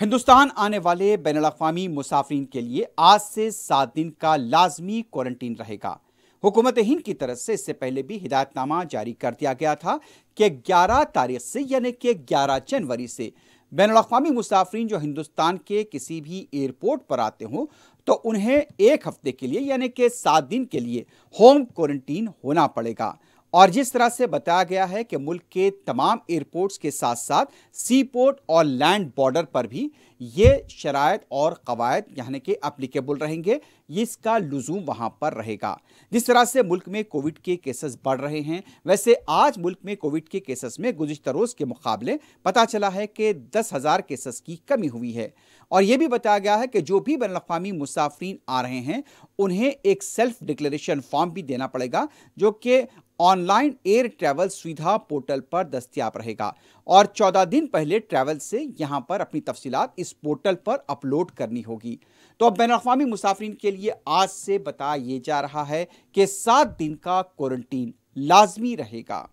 हिंदुस्तान आने वाले बैन अवी मुसाफरीन के लिए आज से सात दिन का लाजमी क्वारंटीन रहेगा हुकूमत हिंद की तरफ से इससे पहले भी हिदायतनामा जारी कर दिया गया था कि 11 तारीख से यानी कि 11 जनवरी से बैन अवी मुसाफरीन जो हिंदुस्तान के किसी भी एयरपोर्ट पर आते हों तो उन्हें एक हफ्ते के लिए यानी कि सात दिन के लिए होम क्वारंटीन होना पड़ेगा और जिस तरह से बताया गया है कि मुल्क के तमाम एयरपोर्ट्स के साथ साथ सी पोर्ट और लैंड बॉर्डर पर भी ये शरात और कवायद यानी कि अप्लीकेबल रहेंगे इसका लजूम वहाँ पर रहेगा जिस तरह से मुल्क में कोविड के केसेस बढ़ रहे हैं वैसे आज मुल्क में कोविड के केसेस में गुजशत रोज़ के मुकाबले पता चला है कि दस हज़ार केसेस की कमी हुई है और ये भी बताया गया है कि जो भी बैन अवी मुसाफरीन आ रहे हैं उन्हें एक सेल्फ डिक्लेरेशन फॉर्म भी देना पड़ेगा जो कि ऑनलाइन एयर ट्रैवल सुविधा पोर्टल पर दस्तियाब रहेगा और 14 दिन पहले ट्रैवल से यहां पर अपनी तफसीत इस पोर्टल पर अपलोड करनी होगी तो अब बैन अवी मुसाफरीन के लिए आज से बताया जा रहा है कि सात दिन का क्वारंटीन लाजमी रहेगा